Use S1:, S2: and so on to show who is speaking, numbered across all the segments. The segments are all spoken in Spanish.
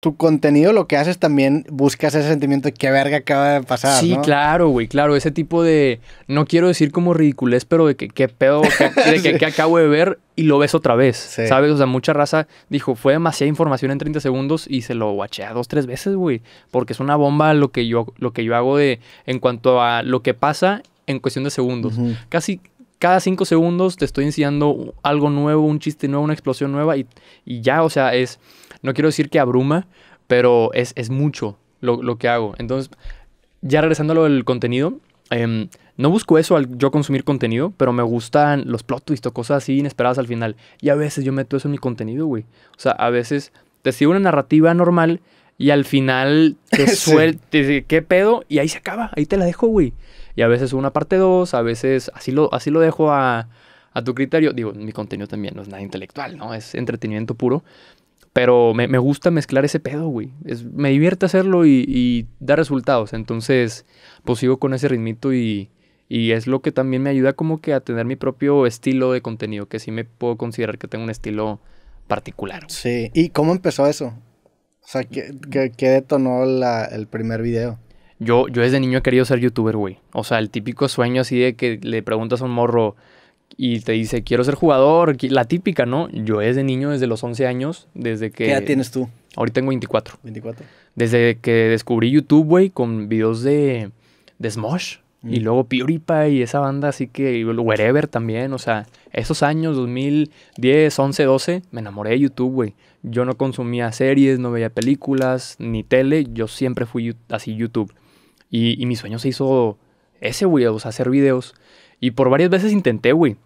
S1: tu contenido lo que haces también buscas ese sentimiento de qué verga acaba de pasar. Sí,
S2: claro, güey, claro. Ese tipo de. No quiero decir como ridiculez, pero de que qué pedo, de que, acabo de ver y lo ves otra vez. ¿Sabes? O sea, mucha raza dijo, fue demasiada información en 30 segundos y se lo guachea dos, tres veces, güey. Porque es una bomba lo que yo, lo que yo hago de. en cuanto a lo que pasa en cuestión de segundos. Casi cada cinco segundos te estoy enseñando algo nuevo, un chiste nuevo, una explosión nueva y, y ya, o sea, es no quiero decir que abruma, pero es, mucho lo, que hago. Entonces, ya regresando a lo del contenido, em, no busco eso al yo consumir contenido, pero me gustan los plot twists o cosas así inesperadas al final. Y a veces yo meto eso en mi contenido, güey. O sea, a veces te sigo una narrativa normal y al final te te ¿qué pedo? Y ahí se acaba, ahí te la dejo, güey. Y a veces una parte dos, a veces así lo, así lo dejo a, a tu criterio. Digo, mi contenido también no es nada intelectual, ¿no? Es entretenimiento puro. Pero me, gusta mezclar ese pedo, güey. me divierte hacerlo y, da resultados. Entonces, pues sigo con ese ritmito y, es lo que también me ayuda como que a tener mi propio estilo de contenido, que sí me puedo considerar que tengo un estilo particular.
S1: Sí, ¿y cómo empezó eso? O sea, ¿qué, qué, detonó el primer video?
S2: Yo, yo desde niño he querido ser youtuber, güey. O sea, el típico sueño así de que le preguntas a un morro, y te dice, quiero ser jugador, la típica, ¿no? Yo desde niño, desde los 11 años, desde que... ¿Qué edad tienes tú? Ahorita tengo 24. 24. Desde que descubrí YouTube, güey, con videos de, de Smosh. Y mm. luego PewDiePie y esa banda, así que Wherever también, o sea, esos años, 2010, 11, 12, me enamoré de YouTube, güey. Yo no consumía series, no veía películas, ni tele, yo siempre fui así YouTube. Y, y mi sueño se hizo ese, güey, o sea, hacer videos. Y por varias veces intenté, güey.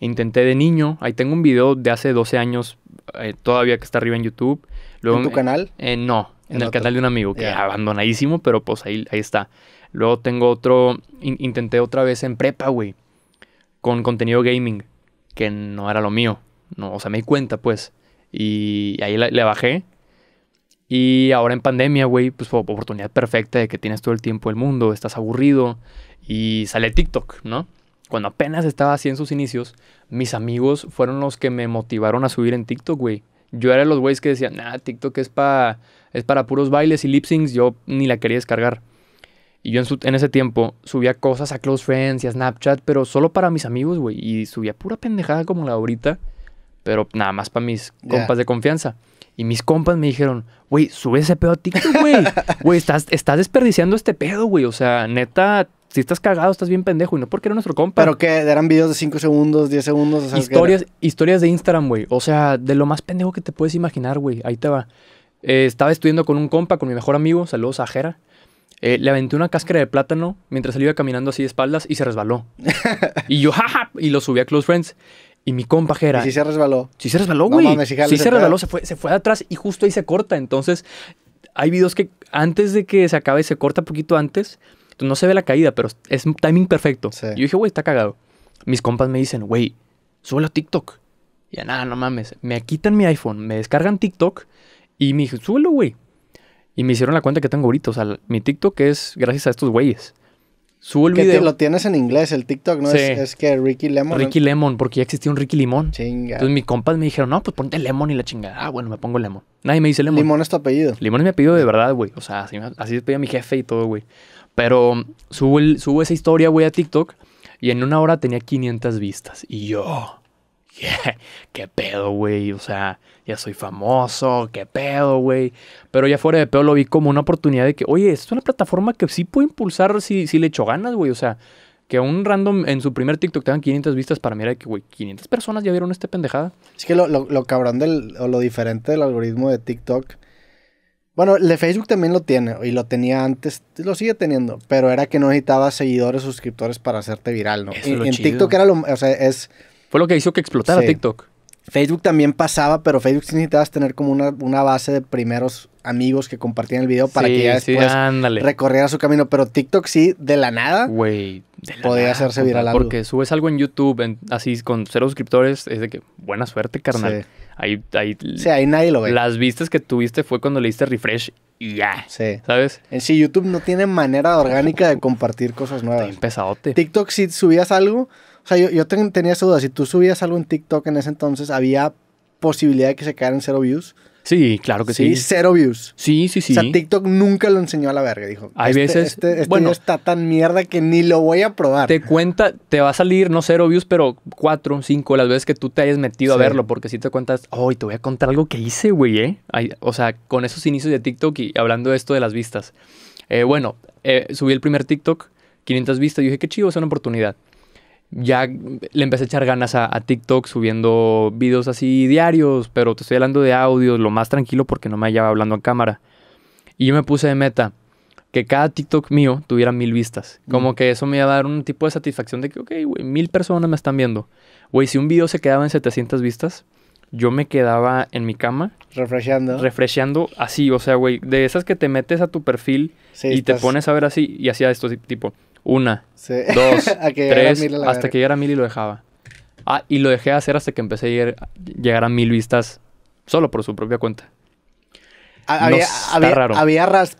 S2: Intenté de niño. Ahí tengo un video de hace 12 años eh, todavía que está arriba en YouTube. ¿En tu canal? Eh, no, en, el canal de un amigo que abandonadísimo, pero pues ahí, ahí está. Luego tengo otro, intenté otra vez en prepa, güey, con contenido gaming, que no era lo mío. No, o sea, me di cuenta, pues. Y ahí le, bajé. Y ahora en pandemia, güey, pues fue oportunidad perfecta de que tienes todo el tiempo del mundo, estás aburrido y sale TikTok, ¿no? cuando apenas estaba así en sus inicios, mis amigos fueron los que me motivaron a subir en TikTok, güey. Yo era los güeyes que decían, nah, TikTok es, es para puros bailes y lip syncs, yo ni la quería descargar. Y yo en, ese tiempo subía cosas a Close Friends y a Snapchat, pero solo para mis amigos, güey. Y subía pura pendejada como la ahorita, pero nada más para mis compas de confianza. Y mis compas me dijeron, güey, sube ese pedo a TikTok, güey. Güey, estás desperdiciando este pedo, güey. O sea, neta, si estás cagado, estás bien pendejo y no porque era nuestro compa. Pero
S1: que eran videos de 5 segundos, 10 segundos. O sea, historias,
S2: historias de Instagram, güey. O sea, de lo más pendejo que te puedes imaginar, güey. Ahí te va. Eh, estaba estudiando con un compa, con mi mejor amigo, saludos a Jera. Eh, le aventé una cáscara de plátano mientras él iba caminando así de espaldas y se resbaló. y yo, jaja, ja", y lo subí a Close Friends. Y mi compa Jera. ¿Y si se resbaló. Sí se resbaló, güey. sí se, resbaló, se fue, se fue atrás y justo ahí se corta. Entonces, hay videos que antes de que se acabe se corta un poquito antes no se ve la caída, pero es timing perfecto. Yo dije, güey, está cagado. Mis compas me dicen, güey, súbelo a TikTok. Y ya nada, no mames. Me quitan mi iPhone, me descargan TikTok y me dije, súbelo, güey. Y me hicieron la cuenta que tengo ahorita. O sea, mi TikTok es gracias a estos güeyes. Subo el que lo
S1: tienes en inglés, el TikTok, ¿no? Es, es, que Ricky Lemon. Ricky
S2: Lemon, porque ya existía un Ricky Limón. Chinga. Entonces mis compas me dijeron, no, pues ponte Lemon y la chingada. Ah, bueno, me pongo Lemon. Nadie me dice Lemon. Limón es tu apellido. Limón es mi apellido de verdad, güey. O sea, así, así a mi jefe y todo, güey. Pero subo, esa historia, güey, a TikTok. Y en una hora tenía 500 vistas. Y yo, qué pedo, güey. O sea, ya soy famoso, qué pedo, güey. Pero ya fuera de pedo lo vi como una oportunidad de que, oye, esto es una plataforma que sí puedo impulsar si, si le echo ganas, güey. O sea, que un random en su primer TikTok tengan 500 vistas para mirar que, güey, 500 personas ya vieron esta
S1: pendejada. Es que lo, lo, lo cabrón del, o lo diferente del algoritmo de TikTok bueno, el de Facebook también lo tiene y lo tenía antes, lo sigue teniendo, pero era que no necesitabas seguidores, suscriptores para hacerte viral, ¿no? y, en TikTok era lo, o sea, es
S2: fue lo que hizo que explotara TikTok.
S1: Facebook también pasaba, pero Facebook sí necesitabas tener como una, una base de primeros amigos que compartían el video para que ya después recorriera su camino. Pero TikTok sí, de la nada.
S2: Güey, podía hacerse viral algo. Porque subes algo en YouTube, así con cero suscriptores, es de que buena suerte, carnal. Sí. Ahí, ahí, nadie lo ve. Las vistas que tuviste fue cuando le diste refresh y ya. Sí. ¿Sabes?
S1: En sí, YouTube no tiene manera orgánica de compartir cosas nuevas. Está bien TikTok, si subías algo, o sea, yo, tenía esa duda. Si tú subías algo en TikTok en ese entonces, había posibilidad de que se quedaran cero views.
S2: Sí, claro que sí. Sí,
S1: cero views.
S2: Sí, sí, sí. O sea,
S1: TikTok nunca lo enseñó a la verga, dijo. Hay este, veces. Este, este, bueno, está tan mierda que ni lo voy a probar.
S2: Te cuenta, te va a salir, no cero views, pero cuatro, cinco las veces que tú te hayas metido a verlo, porque si te cuentas, hoy te voy a contar algo que hice, güey, ¿eh? o sea, con esos inicios de TikTok y hablando de esto de las vistas. Eh, bueno, eh, subí el primer TikTok, 500 vistas, yo dije, qué chido, es una oportunidad ya le empecé a echar ganas a, TikTok subiendo videos así diarios, pero te estoy hablando de audios, lo más tranquilo porque no me hallaba hablando a cámara. Y yo me puse de meta que cada TikTok mío tuviera mil vistas. Mm. Como que eso me iba a dar un tipo de satisfacción de que, ok, güey, mil personas me están viendo. Güey, si un video se quedaba en 700 vistas, yo me quedaba en mi cama. Refresheando. Refresheando así, o sea, güey, de esas que te metes a tu perfil y te pones a ver así y hacía esto tipo. Una, dos, hasta que llegara mil y lo dejaba. Ah, y lo dejé hacer hasta que empecé a llegar, a mil vistas solo por su propia cuenta. Había, no, raro.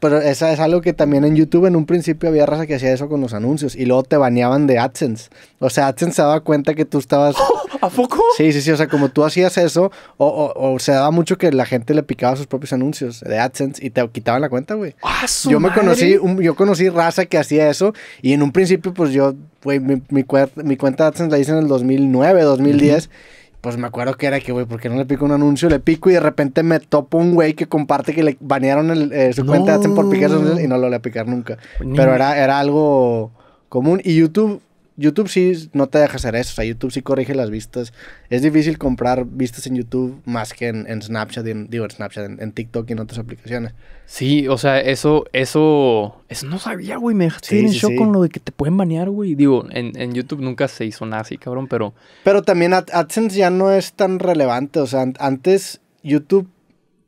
S1: pero esa es algo que también en YouTube en un principio había raza que hacía eso con los anuncios y luego te baneaban de AdSense. O sea, AdSense se daba cuenta que tú estabas ¿A poco? Sí, sí, sí. O sea, como tú hacías eso, o, se daba mucho que la gente le picaba sus propios anuncios de AdSense y te quitaban la cuenta, güey.
S2: ¡Ah, yo me conocí,
S1: yo conocí raza que hacía eso y en un principio, pues yo, güey, mi, cuenta de AdSense la hice en el 2009, 2010. pues me acuerdo que era que, güey, ¿por qué no le pico un anuncio? Le pico y de repente me topo un güey que comparte que le banearon eh, su cuenta de AdSense por picar y no lo le a picar nunca. Pero era, era algo común. Y YouTube YouTube sí no te deja hacer eso. O sea, YouTube sí corrige las vistas. Es difícil comprar vistas en YouTube más que en, Snapchat, en, digo, en Snapchat, en, TikTok y en otras aplicaciones.
S2: Sí, o sea, eso, eso, eso no sabía, güey.
S1: Me dejaste shock con lo de
S2: que te pueden banear, güey. Digo, en, YouTube nunca se hizo nada así, cabrón, pero.
S1: Pero también AdSense ya no es tan relevante. O sea, antes YouTube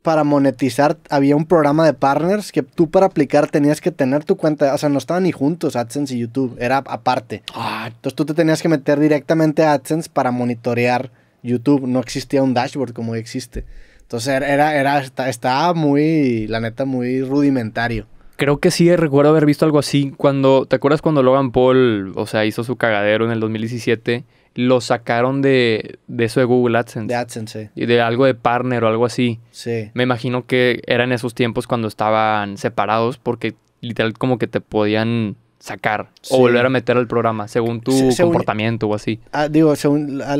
S1: para monetizar había un programa de partners que tú para aplicar tenías que tener tu cuenta, o sea, no estaban ni juntos AdSense y YouTube, era aparte. Ah. entonces tú te tenías que meter directamente a AdSense para monitorear YouTube, no existía un dashboard como existe. Entonces era, era, estaba muy, la neta, muy rudimentario.
S2: Creo que sí recuerdo haber visto algo así cuando, ¿te acuerdas cuando Logan Paul, o sea, hizo su cagadero en el 2017? lo sacaron de, de eso de Google AdSense. De AdSense, sí. Y de algo de partner o algo así. Sí. Me imagino que era en esos tiempos cuando estaban separados porque literal como que te podían sacar o volver a meter al programa según tu comportamiento o así.
S1: Ah, digo, según, a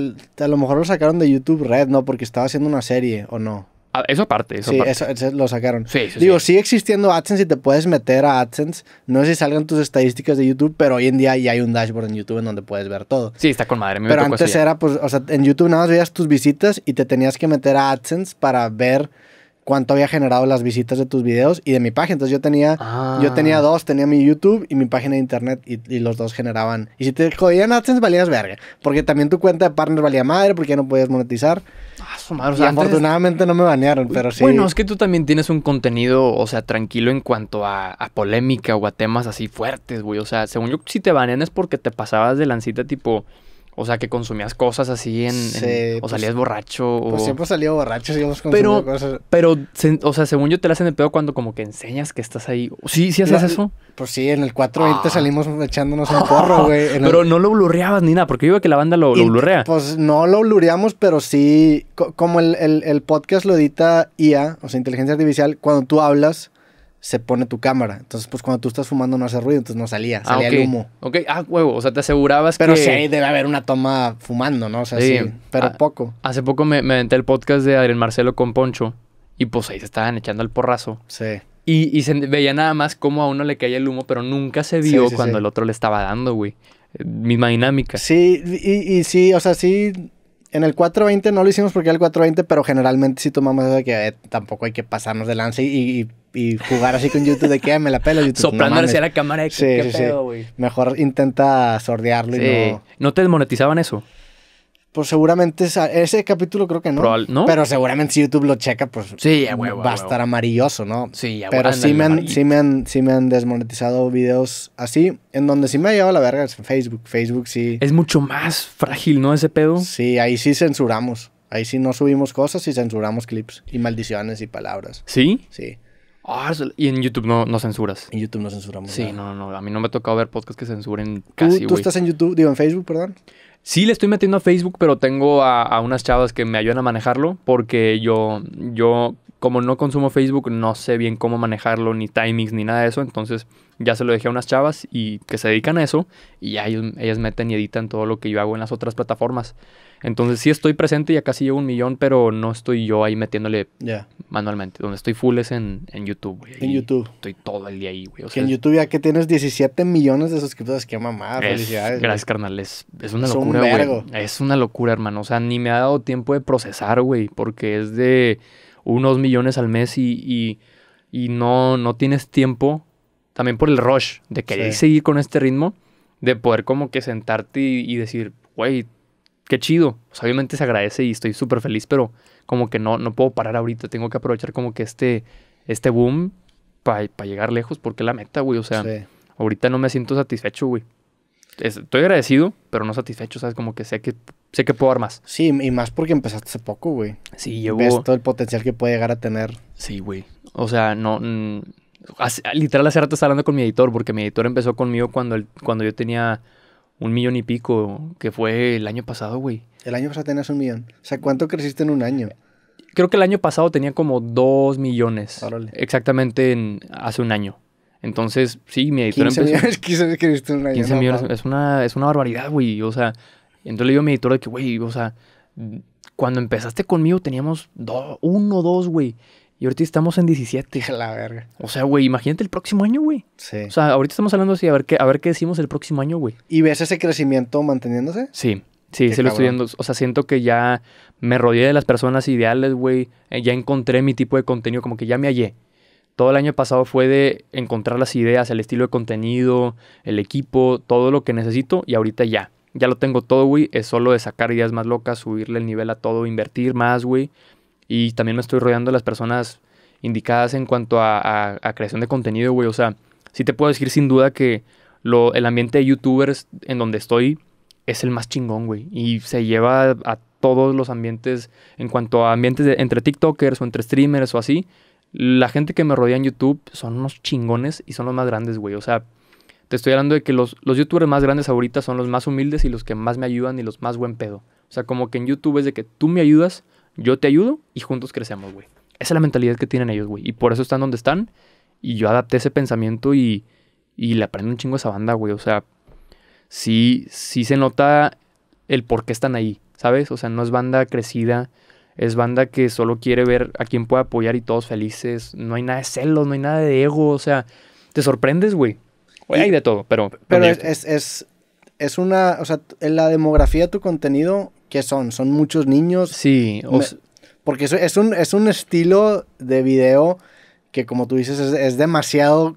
S1: lo mejor lo sacaron de YouTube Red, ¿no? Porque estaba haciendo una serie o no.
S2: Ah, eso aparte, eso sí, Eso,
S1: lo sacaron. Sí, sí, Digo, sigue existiendo AdSense y te puedes meter a AdSense. No sé si salgan tus estadísticas de YouTube, pero hoy en día ya hay un dashboard en YouTube en donde puedes ver todo.
S2: Sí, está con madre. Me pero antes era,
S1: pues, o sea, en YouTube nada más veías tus visitas y te tenías que meter a AdSense para ver cuánto había generado las visitas de tus videos y de mi página. Entonces yo tenía, yo ah. tenía dos, tenía mi YouTube y mi página de internet y, los dos generaban. Y si te jodían AdSense valías verga, porque también tu cuenta de partner valía madre porque ya no podías monetizar. Ah, su madre, afortunadamente no me banearon, pero sí. Bueno, es
S2: que tú también tienes un contenido, o sea, tranquilo en cuanto a, a polémica o a temas así fuertes, güey. O sea, según yo, si te banean es porque te pasabas de lancita tipo... O sea, que consumías cosas así en... o pues, salías borracho Pues siempre salía borracho sigamos hemos pero, cosas. Pero, o sea, según yo te la hacen el pedo cuando como que enseñas que estás ahí. ¿Sí, sí haces eso? Pues sí, en el 420 ah. salimos echándonos un porro, güey. Pero no lo blurreabas ni nada, porque yo veo que la banda lo, blurrea.
S1: Pues no lo blurreamos, pero sí... como el, el podcast lo edita IA, o sea, inteligencia artificial, cuando tú hablas se pone tu cámara. Entonces, pues cuando tú estás fumando no hace ruido, entonces no salía, ah, salía el humo.
S2: Ok, ah, huevo, o sea, te asegurabas que... Pero sí,
S1: debe haber una toma fumando, ¿no? O sea, sí, pero ah,
S2: poco. Hace poco me, me aventé el podcast de Adrián Marcelo con Poncho y pues ahí se estaban echando el porrazo. Sí. Y, se veía nada más cómo a uno le caía el humo, pero nunca se vio cuando el otro le estaba dando, güey. Eh, misma dinámica. Sí, y, y sí, o sea, sí en el 420
S1: no lo hicimos porque era el 420, pero generalmente sí tomamos eso de que eh, tampoco hay que pasarnos de lance y, jugar así con YouTube de que ah, me la pela YouTube. Soplándose hacia la
S2: cámara. De que, sí.
S1: Mejor intenta sordearlo y no...
S2: ¿No te desmonetizaban eso?
S1: Pues seguramente ese capítulo creo que no. Pero seguramente si YouTube lo checa, pues va a estar amarilloso, ¿no? Sí, Pero sí me, han, sí me, han, me han, desmonetizado videos así, en donde sí me ha llevado la verga es Facebook. Facebook sí. Es mucho más frágil, ¿no? Ese pedo. Sí, ahí sí censuramos. Ahí sí no subimos cosas y censuramos clips y maldiciones y palabras.
S2: ¿Sí? Sí. Ah, y en YouTube no, no, censuras. En YouTube no censuramos. Sí, no, no. A mí no me ha tocado ver podcasts que censuren casi. ¿Tú, tú estás en
S1: YouTube, digo, en Facebook, perdón?
S2: Sí, le estoy metiendo a Facebook, pero tengo a, unas chavas que me ayudan a manejarlo porque yo, yo como no consumo Facebook, no sé bien cómo manejarlo, ni timings, ni nada de eso. Entonces ya se lo dejé a unas chavas y que se dedican a eso y ya ellas meten y editan todo lo que yo hago en las otras plataformas. Entonces sí estoy presente y casi casi llevo un millón, pero no estoy yo ahí metiéndole manualmente. Donde estoy full es en, YouTube, güey. En YouTube.
S1: Estoy todo el día ahí, güey. en YouTube ya que tienes 17 millones de suscriptores, qué mamada, Gracias, carnal. Es, una es locura, un
S2: güey. Es una locura, hermano. O sea, ni me ha dado tiempo de procesar, güey, porque es de unos millones al mes y, no, no tienes tiempo, también por el rush de querer seguir con este ritmo, de poder como que sentarte y, decir, güey, qué chido. obviamente se agradece y estoy súper feliz, pero como que no, no puedo parar ahorita, tengo que aprovechar como que este, este boom para llegar lejos, porque la meta, güey, o sea, ahorita no me siento satisfecho, güey estoy agradecido, pero no satisfecho, ¿sabes? Como que sé que sé que puedo dar más. Sí, y más porque empezaste hace poco, güey.
S1: Sí, llevo... Ves todo el potencial que puede llegar a tener. Sí, güey.
S2: O sea, no... literal, hace rato estaba hablando con mi editor, porque mi editor empezó conmigo cuando, cuando yo tenía un millón y pico, que fue el año pasado, güey.
S1: El año pasado tenías un millón. O sea, ¿cuánto
S2: creciste en un año? Creo que el año pasado tenía como dos millones. Exactamente en, hace un año. Entonces, sí, mi editor 15 empezó... 15
S1: millones, 15 millones
S2: es, una, es una barbaridad, güey. O sea, entonces le digo a mi editor de que, güey, o sea, cuando empezaste conmigo teníamos do, uno, dos, güey. Y ahorita estamos en 17. La verga. O sea, güey, imagínate el próximo año, güey. Sí. O sea, ahorita estamos hablando así, a ver qué, a ver qué decimos el próximo año, güey.
S1: ¿Y ves ese crecimiento manteniéndose?
S2: Sí. Sí, se lo estoy viendo. O sea, siento que ya me rodeé de las personas ideales, güey. Eh, ya encontré mi tipo de contenido, como que ya me hallé. Todo el año pasado fue de encontrar las ideas, el estilo de contenido, el equipo, todo lo que necesito y ahorita ya. Ya lo tengo todo, güey. Es solo de sacar ideas más locas, subirle el nivel a todo, invertir más, güey. Y también me estoy rodeando a las personas indicadas en cuanto a, creación de contenido, güey. O sea, sí te puedo decir sin duda que el ambiente de youtubers en donde estoy es el más chingón, güey. Y se lleva a todos los ambientes en cuanto a ambientes entre TikTokers o entre streamers o así. La gente que me rodea en YouTube son unos chingones y son los más grandes, güey. O sea, te estoy hablando de que los, youtubers más grandes ahorita son los más humildes y los que más me ayudan y los más buen pedo. O sea, como que en YouTube es de que tú me ayudas, yo te ayudo y juntos crecemos, güey. Esa es la mentalidad que tienen ellos, güey. Y por eso están donde están. Y yo adapté ese pensamiento y, y le aprendo un chingo a esa banda, güey. O sea, sí, sí se nota el por qué están ahí, ¿sabes? O sea, no es banda crecida, es banda que solo quiere ver a quien puede apoyar y todos felices. No hay nada de celos, no hay nada de ego. O sea, te sorprendes, güey. Oye, hay de todo, pero. Pero
S1: es, es, una. O sea, en la demografía de tu contenido, ¿qué son? Son muchos niños. Sí. porque es, un, es un estilo de video que, como tú dices, es, demasiado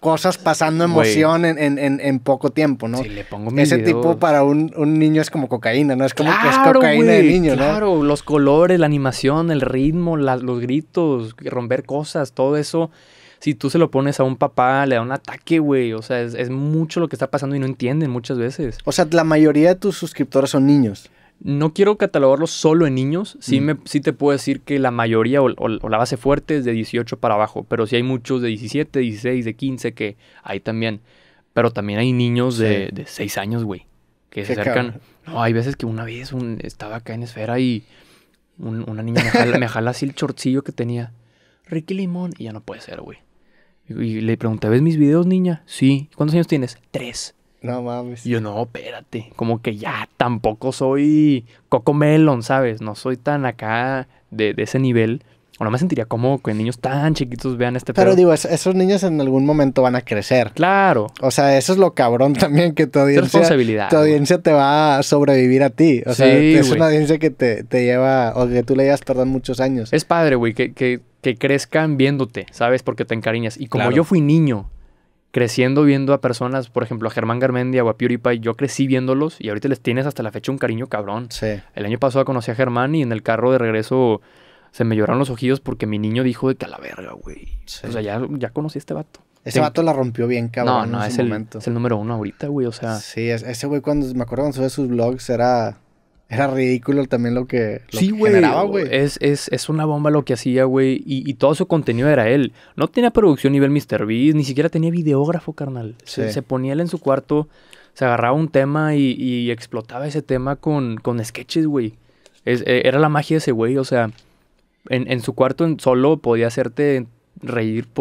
S1: cosas pasando emoción en, en, en, poco tiempo, ¿no? le pongo Ese tipo para un, niño es como cocaína, ¿no? Es como que es cocaína el niño, ¿no? Claro,
S2: los colores, la animación, el ritmo, los gritos, romper cosas, todo eso. Si tú se lo pones a un papá, le da un ataque, güey. O sea, es, es mucho lo que está pasando y no entienden muchas veces.
S1: O sea, la mayoría de tus suscriptores son niños. No quiero catalogarlo solo en
S2: niños. Sí, mm. me, sí te puedo decir que la mayoría o, la base fuerte es de 18 para abajo, pero sí hay muchos de 17, 16, de 15 que hay también. Pero también hay niños de, 6 años, güey, que se, acercan. No, hay veces que una vez estaba acá en Esfera y una niña me jala, así el chorcillo que tenía. Ricky Limón. Y ya no puede ser, güey. Y, y le pregunté, ¿ves mis videos, niña? Sí. ¿Cuántos años tienes? Tres. No mames. yo, no, espérate, como que ya tampoco soy Coco Melon, ¿sabes? No soy tan acá de, ese nivel. O no me sentiría como que niños tan chiquitos vean este Pero
S1: digo, esos niños en algún momento van a crecer. Claro. O sea, eso es lo cabrón también que tu audiencia. Tu audiencia te va a sobrevivir a ti. O sea, es una audiencia que te, lleva, o que tú le llevas, perdón, muchos años.
S2: Es padre, güey, que, que, crezcan viéndote, ¿sabes? Porque te encariñas. Y como yo fui niño, creciendo viendo a personas, por ejemplo, a Germán Garmendia o a PewDiePie, yo crecí viéndolos y ahorita les tienes hasta la fecha un cariño cabrón. Sí. El año pasado conocí a Germán y en el carro de regreso se me lloraron los ojillos porque mi niño dijo de que a la verga, güey. O sea, ya, conocí a este vato. Ese vato
S1: la rompió bien, cabrón. No, no, es, el, momento.
S2: es el número uno ahorita, güey. O sea.
S1: Sí, ese güey cuando me acuerdo cuando sube sus vlogs era era ridículo también lo que, generaba, güey.
S2: Es, es, es, una bomba lo que hacía, güey. Y, todo su contenido era él. No tenía producción nivel Mr. Beast, ni siquiera tenía videógrafo, carnal. Se, ponía él en su cuarto, se agarraba un tema y, explotaba ese tema con, sketches, güey. E, era la magia de ese güey, o sea, en, en su cuarto solo podía hacerte reír por